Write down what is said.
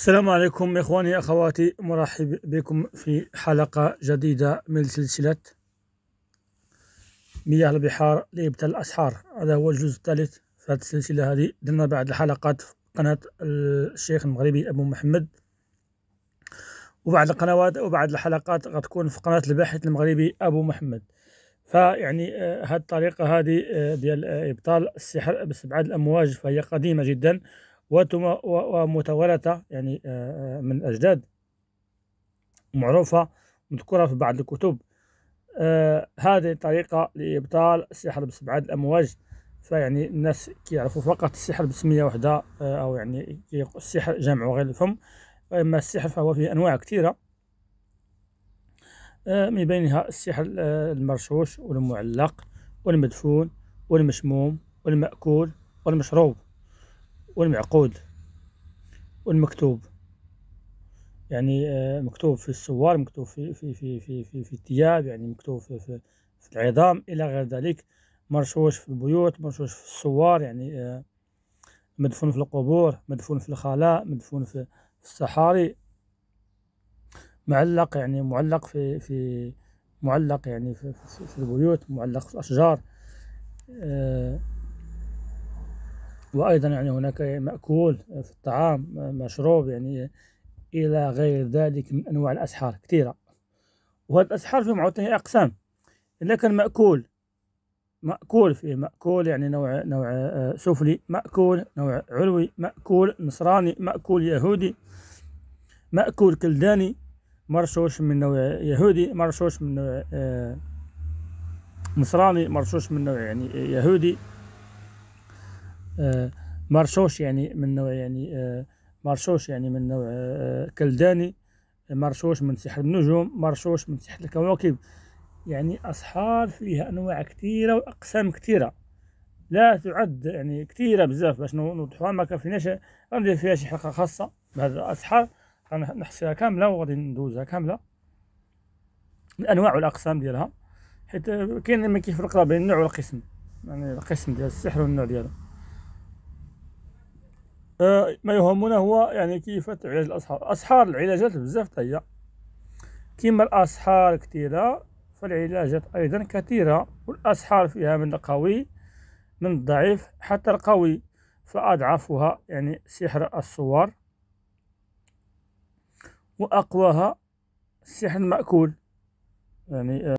السلام عليكم إخواني أخواتي مرحب بكم في حلقة جديدة من سلسلة مياه البحار لإبتال الأسحار هذا هو الجزء الثالث في هذه السلسلة هذه درنا بعض الحلقات في قناة الشيخ المغربي أبو محمد وبعض القنوات وبعض الحلقات غتكون في قناة الباحث المغربي أبو محمد فيعني آه، هذه الطريقة هذه آه، ديال آه، إبطال السحر بسبعة الأمواج فهي قديمة جدا ومتوارثة يعني آه، آه، من الأجداد معروفة مذكورة في بعض الكتب آه، هذه طريقة لإبطال السحر بسبعة الأمواج فيعني الناس كيعرفوا فقط السحر بسمية واحدة أو يعني السحر جمع غير الفم وأما السحر فهو فيه أنواع كثيرة من بينها السحر المرشوش والمعلق والمدفون والمشموم والمأكول والمشروب والمعقود والمكتوب يعني آه، مكتوب في السوار مكتوب في في في في في, في الثياب يعني مكتوب في, في, في العظام الى غير ذلك مرشوش في البيوت مرشوش في السوار يعني آه، مدفون في القبور مدفون في الخلاء مدفون في الصحاري معلق يعني معلق في في معلق يعني في, في, في البيوت معلق في الاشجار آه، وأيضا يعني هناك مأكول في الطعام مشروب يعني إلى غير ذلك من أنواع الأسحار كثيرة وهذه الأسحار فيهم عاوتاني أقسام إذا كان مأكول مأكول فيه مأكول يعني نوع نوع آه، سفلي مأكول نوع علوي مأكول نصراني مأكول يهودي مأكول كلداني مرشوش من نوع يهودي مرشوش من نوع آه، نصراني مرشوش من نوع يعني يهودي آه، مرشوش يعني من نوع يعني آه، مرشوش يعني من نوع آه، كلداني مرشوش من سحر النجوم مرشوش من سحر الكواكب يعني أصحاب فيها أنواع كثيرة وأقسام كثيرة لا تعد يعني كثيرة بزاف باش نوضحوها ما كافيناش غندير فيها شي حلقة خاصة بهذا الأصحاب غنحصيها كاملة وغادي ندوزها كاملة الأنواع والأقسام ديالها حيت كاين ما كيفرق بين النوع والقسم يعني القسم ديال السحر والنوع ديالو آه، ما يهمنا هو يعني كيف تعالج الأسحار أسحار العلاجات بزاف هي كما الأسحار كثيرة فالعلاجات أيضا كثيرة والأسحار فيها من القوي من الضعيف حتى القوي فأضعفها يعني سحر الصور وأقواها السحر المأكول يعني آه،